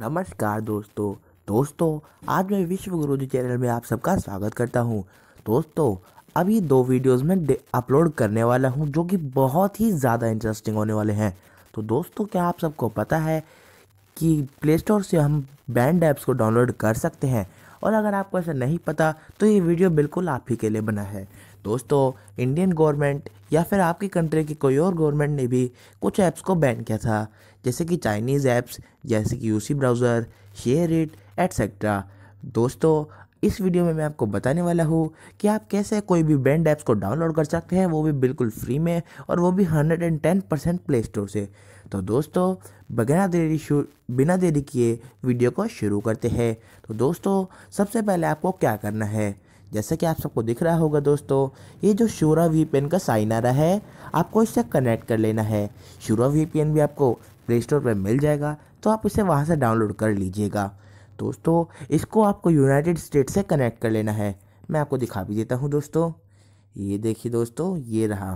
नमस्कार दोस्तों दोस्तों आज मैं विश्व गुरु जी चैनल में आप सबका स्वागत करता हूं दोस्तों अभी दो वीडियोस में अपलोड करने वाला हूं जो कि बहुत ही ज़्यादा इंटरेस्टिंग होने वाले हैं तो दोस्तों क्या आप सबको पता है कि प्ले स्टोर से हम बैंड ऐप्स को डाउनलोड कर सकते हैं और अगर आपको ऐसा नहीं पता तो ये वीडियो बिल्कुल आप ही के लिए बना है दोस्तों इंडियन गवर्नमेंट या फिर आपकी कंट्री की कोई और गवर्नमेंट ने भी कुछ ऐप्स को बैन किया था जैसे कि चाइनीज़ ऐप्स जैसे कि UC browser ShareIt etcetera दोस्तों इस वीडियो में मैं आपको बताने वाला हूँ कि आप कैसे कोई भी बैंड ऐप्स को डाउनलोड कर सकते हैं वो भी बिल्कुल फ्री में और वो भी 110 परसेंट प्ले स्टोर से तो दोस्तों बिना देरी बिना देरी किए वीडियो को शुरू करते हैं तो दोस्तों सबसे पहले आपको क्या करना है जैसे कि आप सबको दिख रहा होगा दोस्तों ये जो शूरा वी का साइन आ रहा है आपको इससे कनेक्ट कर लेना है शूरा वी भी आपको प्ले स्टोर पर मिल जाएगा तो आप इसे वहाँ से डाउनलोड कर लीजिएगा दोस्तों इसको आपको यूनाइटेड स्टेट से कनेक्ट कर लेना है मैं आपको दिखा भी देता हूँ दोस्तों ये देखिए दोस्तों ये रहा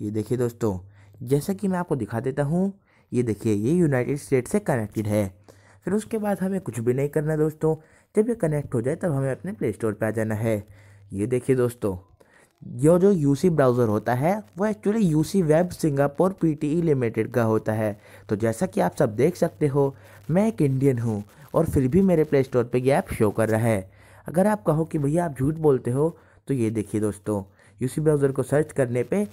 ये देखिए दोस्तों जैसा कि मैं आपको दिखा देता हूँ ये देखिए ये यूनाइटेड स्टेट से कनेक्टेड है फिर उसके बाद हमें कुछ भी नहीं करना दोस्तों जब ये कनेक्ट हो जाए तब हमें अपने प्ले स्टोर पर आ जाना है ये देखिए दोस्तों यो जो यूसी ब्राउज़र होता है वो actually UC Web Singapore P limited का होता है तो जैसा कि आप सब देख सकते हो मैं एक इंडियन हूँ और फिर भी मेरे प्ले स्टोर पर यह ऐप शो कर रहा है अगर आप कहो कि भैया आप झूठ बोलते हो तो ये देखिए दोस्तों यूसी ब्राउज़र को सर्च करने पे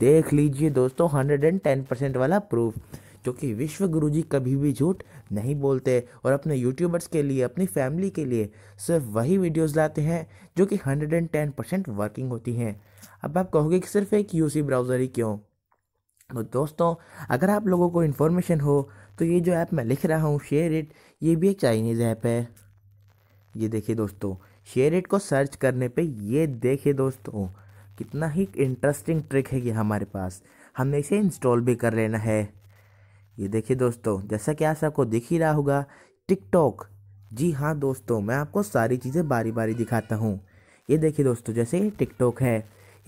देख लीजिए दोस्तों टेन परसेंट वाला प्रूफ क्योंकि विश्व गुरु जी कभी भी झूठ नहीं बोलते और अपने यूट्यूबर्स के लिए अपनी फैमिली के लिए सिर्फ वही वीडियोस लाते हैं जो कि 110 परसेंट वर्किंग होती हैं अब आप कहोगे कि सिर्फ एक यूसी ब्राउज़र ही क्यों तो दोस्तों अगर आप लोगों को इन्फॉर्मेशन हो तो ये जो ऐप मैं लिख रहा हूँ शेयर इट ये भी एक चाइनीज़ ऐप है ये देखिए दोस्तों शेयर इट को सर्च करने पे ये देखिए दोस्तों कितना ही इंटरेस्टिंग ट्रिक है ये हमारे पास हमने इसे इंस्टॉल भी कर लेना है ये देखिए दोस्तों जैसा कि आप सबको दिख ही रहा होगा टिकटॉक जी हाँ दोस्तों मैं आपको सारी चीज़ें बारी बारी दिखाता हूँ ये देखिए दोस्तों जैसे ये टिकटॉक है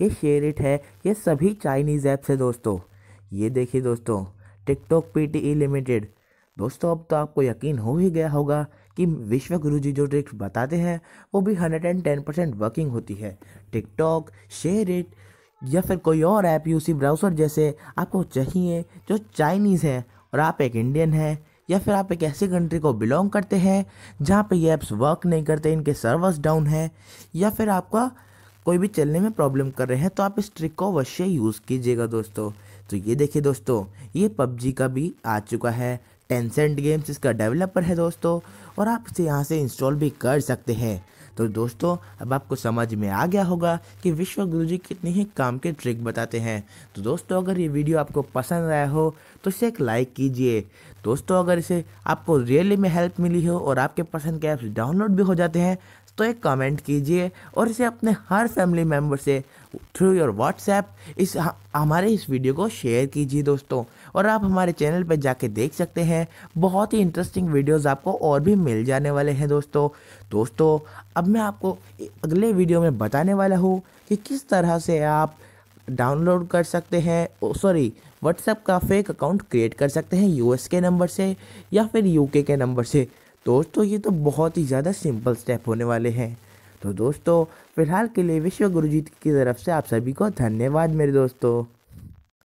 ये शेयर इट है ये सभी चाइनीज़ ऐप्स है दोस्तों ये देखिए दोस्तों टिकटॉक पी टी लिमिटेड दोस्तों अब तो आपको यकीन हो ही गया होगा कि विश्व गुरु जी जो ट्रिक्स बताते हैं वो भी hundred and ten percent working होती है टिकटॉक शेयर इट या फिर कोई और ऐप यूसी ब्राउज़र जैसे आपको चाहिए जो चाइनीज़ है और आप एक इंडियन हैं या फिर आप एक ऐसी कंट्री को बिलोंग करते हैं जहाँ पे ये ऐप्स वर्क नहीं करते इनके सर्वर्स डाउन है या फिर आपका कोई भी चलने में प्रॉब्लम कर रहे हैं तो आप इस ट्रिक को अवश्य यूज़ कीजिएगा दोस्तों तो ये देखिए दोस्तों ये पबजी का भी आ चुका है टेंसेंट गेम्स इसका डेवलपर है दोस्तों और आप इसे यहाँ से इंस्टॉल भी कर सकते हैं तो दोस्तों अब आपको समझ में आ गया होगा कि विश्व गुरु जी कितने ही काम के ट्रिक बताते हैं तो दोस्तों अगर ये वीडियो आपको पसंद आया हो तो इसे एक लाइक कीजिए दोस्तों अगर इसे आपको रियली में हेल्प मिली हो और आपके पसंद के ऐप्स डाउनलोड भी हो जाते हैं तो एक कमेंट कीजिए और इसे अपने हर फैमिली मेम्बर से थ्रू योर व्हाट्सएप इस हमारे इस वीडियो को शेयर कीजिए दोस्तों और आप हमारे चैनल पर जाके देख सकते हैं बहुत ही इंटरेस्टिंग वीडियोस आपको और भी मिल जाने वाले हैं दोस्तों दोस्तों अब मैं आपको अगले वीडियो में बताने वाला हूँ कि किस तरह से आप डाउनलोड कर सकते हैं सॉरी व्हाट्सएप का फेक अकाउंट क्रिएट कर सकते हैं यू के नंबर से या फिर यू के नंबर से दोस्तों ये तो बहुत ही ज़्यादा सिंपल स्टेप होने वाले हैं तो दोस्तों फिलहाल के लिए विश्व गुरुजीत की तरफ से आप सभी को धन्यवाद मेरे दोस्तों